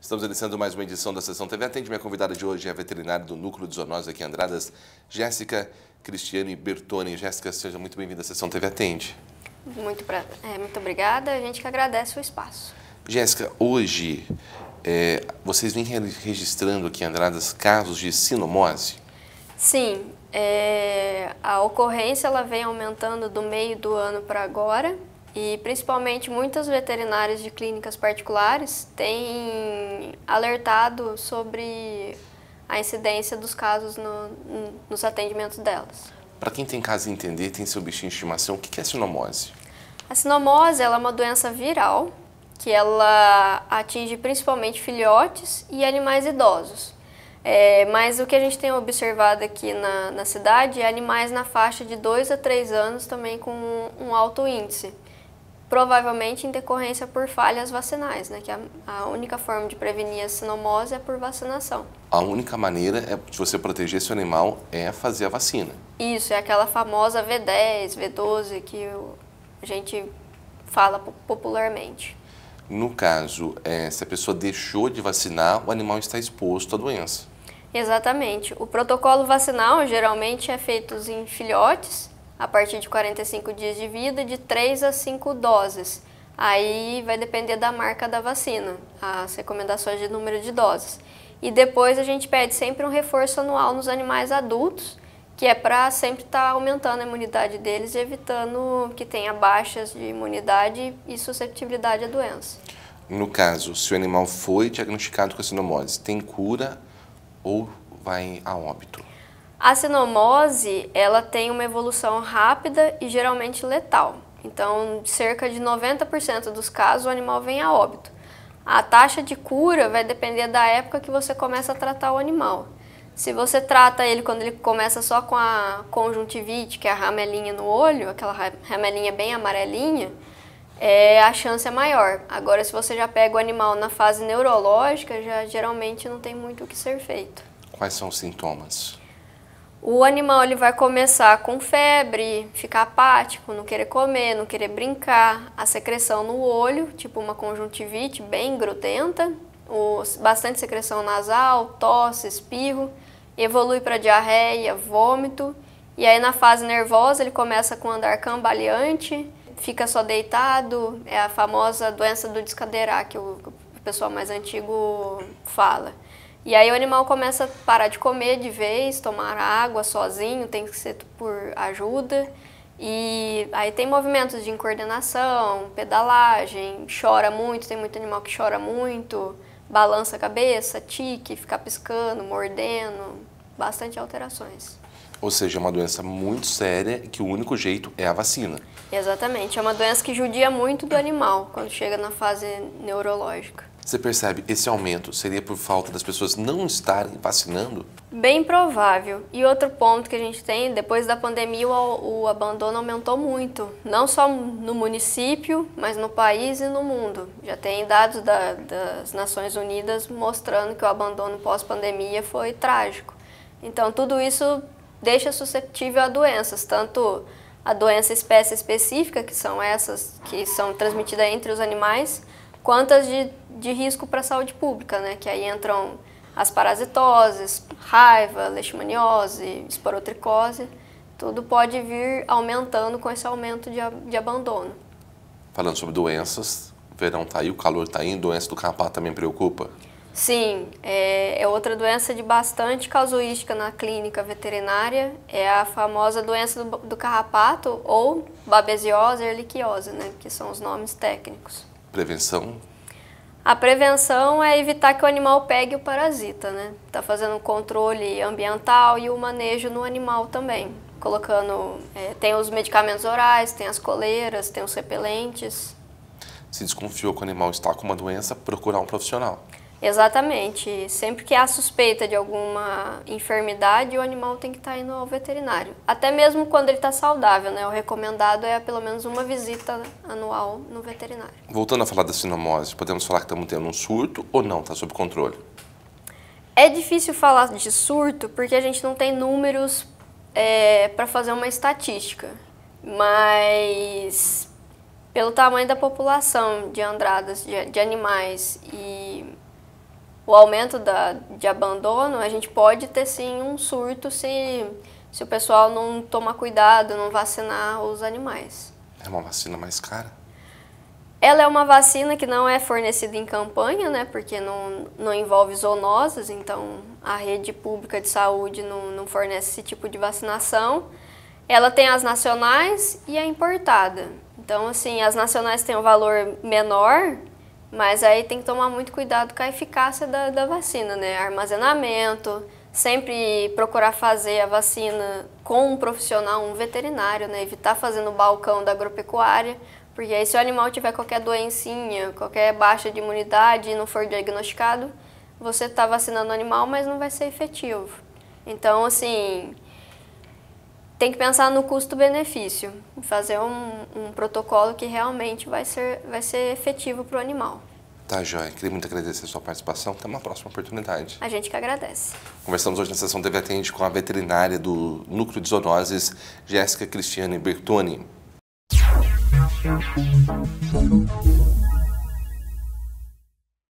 Estamos iniciando mais uma edição da Sessão TV Atende. Minha convidada de hoje é a veterinária do Núcleo de Zoonose aqui em Andradas, Jéssica Cristiane Bertoni. Jéssica, seja muito bem-vinda à Sessão TV Atende. Muito, pra... é, muito obrigada, a gente que agradece o espaço. Jéssica, hoje é, vocês vêm registrando aqui em Andradas casos de sinomose? Sim, é, a ocorrência ela vem aumentando do meio do ano para agora. E principalmente muitas veterinárias de clínicas particulares têm alertado sobre a incidência dos casos no, nos atendimentos delas. Para quem tem casa entender, tem seu bichinho de estimação, o que é sinomose? A sinomose é uma doença viral que ela atinge principalmente filhotes e animais idosos. É, mas o que a gente tem observado aqui na, na cidade é animais na faixa de 2 a 3 anos também com um alto índice provavelmente em decorrência por falhas vacinais, né? Que a, a, única forma de prevenir a sinomose é por vacinação. A única maneira é de você proteger seu animal é fazer a vacina. Isso, é aquela famosa V10, V12 que a gente fala popularmente. No caso, é, se a pessoa deixou de vacinar, o animal está exposto à doença. Exatamente. O protocolo vacinal geralmente é feito em filhotes a partir de 45 dias de vida, de 3 a 5 doses. Aí vai depender da marca da vacina, as recomendações de número de doses. E depois a gente pede sempre um reforço anual nos animais adultos, que é para sempre estar tá aumentando a imunidade deles e evitando que tenha baixas de imunidade e susceptibilidade à doença. No caso, se o animal foi diagnosticado com a sinomose, tem cura ou vai a óbito? A cinomose, ela tem uma evolução rápida e geralmente letal. Então, cerca de 90% dos casos o animal vem a óbito. A taxa de cura vai depender da época que você começa a tratar o animal. Se você trata ele quando ele começa só com a conjuntivite, que é a ramelinha no olho, aquela ramelinha bem amarelinha, é, a chance é maior. Agora, se você já pega o animal na fase neurológica, já geralmente não tem muito o que ser feito. Quais são os sintomas? o animal ele vai começar com febre, ficar apático, não querer comer, não querer brincar, a secreção no olho, tipo uma conjuntivite bem grudenta, bastante secreção nasal, tosse, espirro, evolui para diarreia, vômito, e aí na fase nervosa ele começa com andar cambaleante, fica só deitado, é a famosa doença do descadeirar que o pessoal mais antigo fala. E aí o animal começa a parar de comer de vez, tomar água sozinho, tem que ser por ajuda. E aí tem movimentos de incoordenação, pedalagem, chora muito, tem muito animal que chora muito, balança a cabeça, tique, fica piscando, mordendo, bastante alterações. Ou seja, é uma doença muito séria que o único jeito é a vacina. Exatamente, é uma doença que judia muito do animal quando chega na fase neurológica. Você percebe, esse aumento seria por falta das pessoas não estarem vacinando? Bem provável. E outro ponto que a gente tem, depois da pandemia o, o abandono aumentou muito, não só no município, mas no país e no mundo. Já tem dados da, das Nações Unidas mostrando que o abandono pós-pandemia foi trágico. Então tudo isso deixa suscetível a doenças, tanto a doença espécie específica, que são essas que são transmitidas entre os animais, quantas de, de risco para a saúde pública, né? Que aí entram as parasitoses, raiva, leishmaniose, esporotricose, tudo pode vir aumentando com esse aumento de, de abandono. Falando sobre doenças, o verão está aí, o calor está aí, doença do carrapato também preocupa? Sim, é, é, outra doença de bastante casuística na clínica veterinária, é a famosa doença do, do carrapato ou babesiose erliquiose, né, que são os nomes técnicos. Prevenção? A prevenção é evitar que o animal pegue o parasita, né? Tá fazendo o controle ambiental e o manejo no animal também. Colocando, é, tem os medicamentos orais, tem as coleiras, tem os repelentes. Se desconfiou que o animal está com uma doença, procurar um profissional. Exatamente. Sempre que há suspeita de alguma enfermidade, o animal tem que estar tá indo ao veterinário. Até mesmo quando ele está saudável, né? O recomendado é pelo menos uma visita anual no veterinário. Voltando a falar da sinomose, podemos falar que estamos tendo um surto ou não? Está sob controle? É difícil falar de surto porque a gente não tem números é, para fazer uma estatística. Mas pelo tamanho da população de andradas, de, de animais e o aumento da, de abandono, a gente pode ter sim um surto se, se o pessoal não tomar cuidado, não vacinar os animais. É uma vacina mais cara? Ela é uma vacina que não é fornecida em campanha, né? Porque não, não envolve zoonoses, então a rede pública de saúde não, não fornece esse tipo de vacinação. Ela tem as nacionais e a importada. Então, assim, as nacionais têm um valor menor, mas aí tem que tomar muito cuidado com a eficácia da, da vacina, né? Armazenamento, sempre procurar fazer a vacina com um profissional, um veterinário, né? Evitar fazer no balcão da agropecuária, porque aí se o animal tiver qualquer doencinha, qualquer baixa de imunidade e não for diagnosticado, você está vacinando o animal, mas não vai ser efetivo. Então, assim, tem que pensar no custo-benefício, fazer um, um, protocolo que realmente vai ser, vai ser efetivo para o animal. Tá, Joia. Queria muito agradecer a sua participação. Até uma próxima oportunidade. A gente que agradece. Conversamos hoje na sessão TV Atende com a veterinária do Núcleo de Zoonoses, Jéssica Cristiane Bertoni.